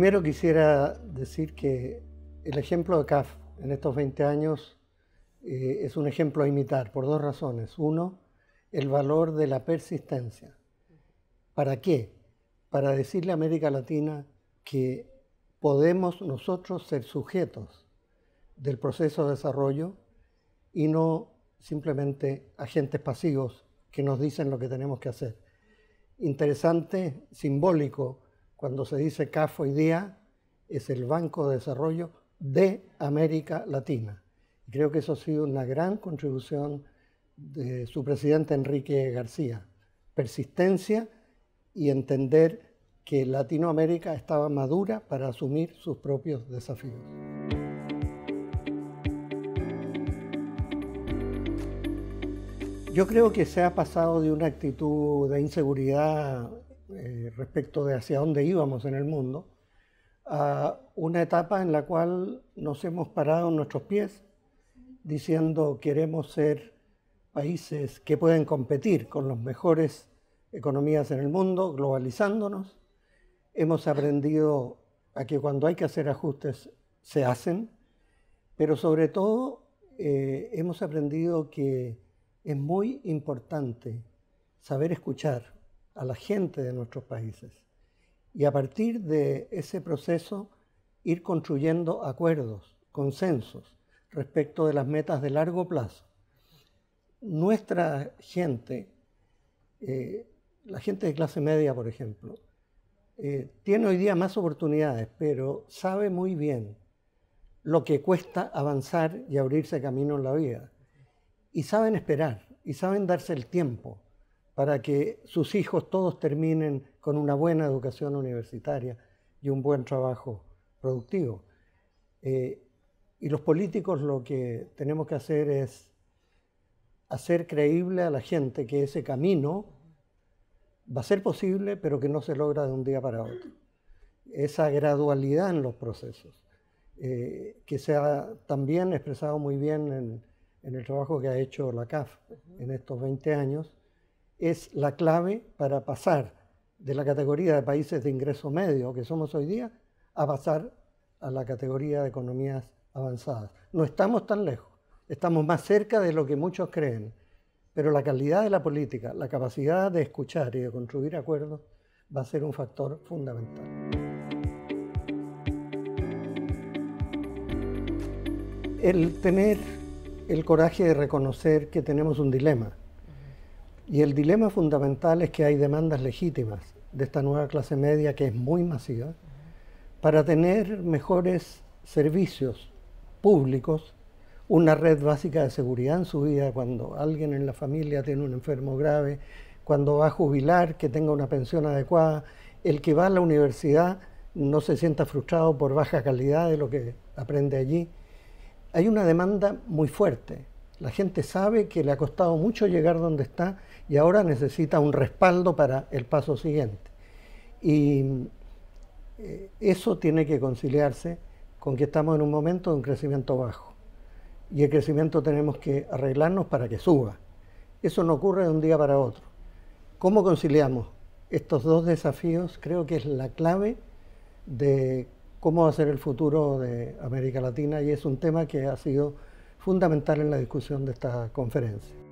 Primero quisiera decir que el ejemplo de CAF en estos 20 años eh, es un ejemplo a imitar por dos razones. Uno, el valor de la persistencia. ¿Para qué? Para decirle a América Latina que podemos nosotros ser sujetos del proceso de desarrollo y no simplemente agentes pasivos que nos dicen lo que tenemos que hacer. Interesante, simbólico, cuando se dice CAF hoy día, es el Banco de Desarrollo de América Latina. Creo que eso ha sido una gran contribución de su presidente Enrique García. Persistencia y entender que Latinoamérica estaba madura para asumir sus propios desafíos. Yo creo que se ha pasado de una actitud de inseguridad eh, respecto de hacia dónde íbamos en el mundo, a una etapa en la cual nos hemos parado en nuestros pies diciendo queremos ser países que pueden competir con las mejores economías en el mundo, globalizándonos. Hemos aprendido a que cuando hay que hacer ajustes se hacen, pero sobre todo eh, hemos aprendido que es muy importante saber escuchar a la gente de nuestros países. Y a partir de ese proceso, ir construyendo acuerdos, consensos respecto de las metas de largo plazo. Nuestra gente, eh, la gente de clase media, por ejemplo, eh, tiene hoy día más oportunidades, pero sabe muy bien lo que cuesta avanzar y abrirse camino en la vida. Y saben esperar, y saben darse el tiempo para que sus hijos todos terminen con una buena educación universitaria y un buen trabajo productivo. Eh, y los políticos lo que tenemos que hacer es hacer creíble a la gente que ese camino va a ser posible, pero que no se logra de un día para otro. Esa gradualidad en los procesos, eh, que se ha también expresado muy bien en, en, el trabajo que ha hecho la CAF en estos 20 años, es la clave para pasar de la categoría de países de ingreso medio que somos hoy día a pasar a la categoría de economías avanzadas. No estamos tan lejos, estamos más cerca de lo que muchos creen, pero la calidad de la política, la capacidad de escuchar y de construir acuerdos va a ser un factor fundamental. El tener el coraje de reconocer que tenemos un dilema y el dilema fundamental es que hay demandas legítimas de esta nueva clase media que es muy masiva para tener mejores servicios públicos, una red básica de seguridad en su vida cuando alguien en la familia tiene un enfermo grave, cuando va a jubilar, que tenga una pensión adecuada, el que va a la universidad no se sienta frustrado por baja calidad de lo que aprende allí. Hay una demanda muy fuerte la gente sabe que le ha costado mucho llegar donde está y ahora necesita un respaldo para el paso siguiente. Y eh, eso tiene que conciliarse con que estamos en un momento de un crecimiento bajo. Y el crecimiento tenemos que arreglarnos para que suba. Eso no ocurre de un día para otro. ¿Cómo conciliamos estos dos desafíos? Creo que es la clave de cómo va a ser el futuro de América Latina y es un tema que ha sido fundamental en la discusión de esta conferencia.